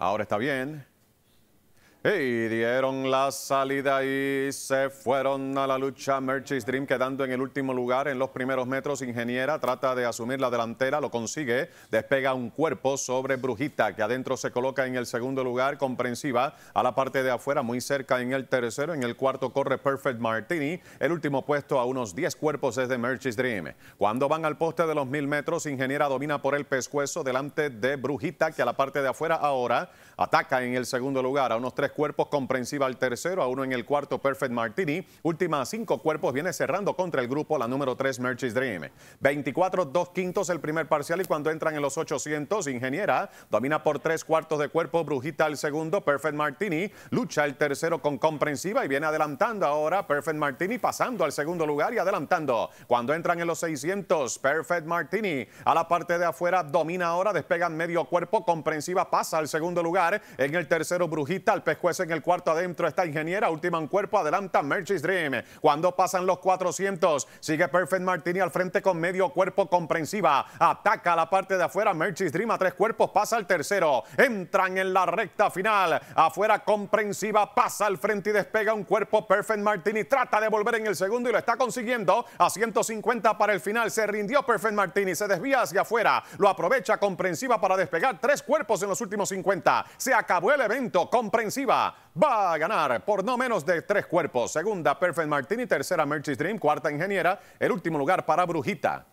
Ahora está bien. Y dieron la salida y se fueron a la lucha. Merchis Dream quedando en el último lugar en los primeros metros. Ingeniera trata de asumir la delantera, lo consigue. Despega un cuerpo sobre Brujita, que adentro se coloca en el segundo lugar. Comprensiva a la parte de afuera, muy cerca en el tercero. En el cuarto corre Perfect Martini. El último puesto a unos 10 cuerpos es de Merchis Dream. Cuando van al poste de los mil metros, Ingeniera domina por el pescuezo delante de Brujita, que a la parte de afuera ahora ataca en el segundo lugar a unos tres cuerpos comprensiva al tercero, a uno en el cuarto Perfect Martini. Última cinco cuerpos viene cerrando contra el grupo la número tres Merchis Dream. 24 dos quintos el primer parcial y cuando entran en los 800, Ingeniera domina por tres cuartos de cuerpo, Brujita al segundo, Perfect Martini lucha el tercero con comprensiva y viene adelantando ahora Perfect Martini pasando al segundo lugar y adelantando. Cuando entran en los 600, Perfect Martini a la parte de afuera domina ahora, despegan medio cuerpo, comprensiva pasa al segundo lugar, en el tercero Brujita al pescado juez en el cuarto adentro esta Ingeniera, última en cuerpo, adelanta Merchis Dream. Cuando pasan los 400, sigue Perfect Martini al frente con medio cuerpo comprensiva. Ataca la parte de afuera, Merchis Dream a tres cuerpos, pasa al tercero. Entran en la recta final, afuera comprensiva, pasa al frente y despega un cuerpo Perfect Martini. Trata de volver en el segundo y lo está consiguiendo. A 150 para el final, se rindió Perfect Martini, se desvía hacia afuera, lo aprovecha comprensiva para despegar tres cuerpos en los últimos 50. Se acabó el evento, comprensiva va a ganar por no menos de tres cuerpos. Segunda, Perfect Martini. Tercera, Merchis Dream. Cuarta, Ingeniera. El último lugar para Brujita.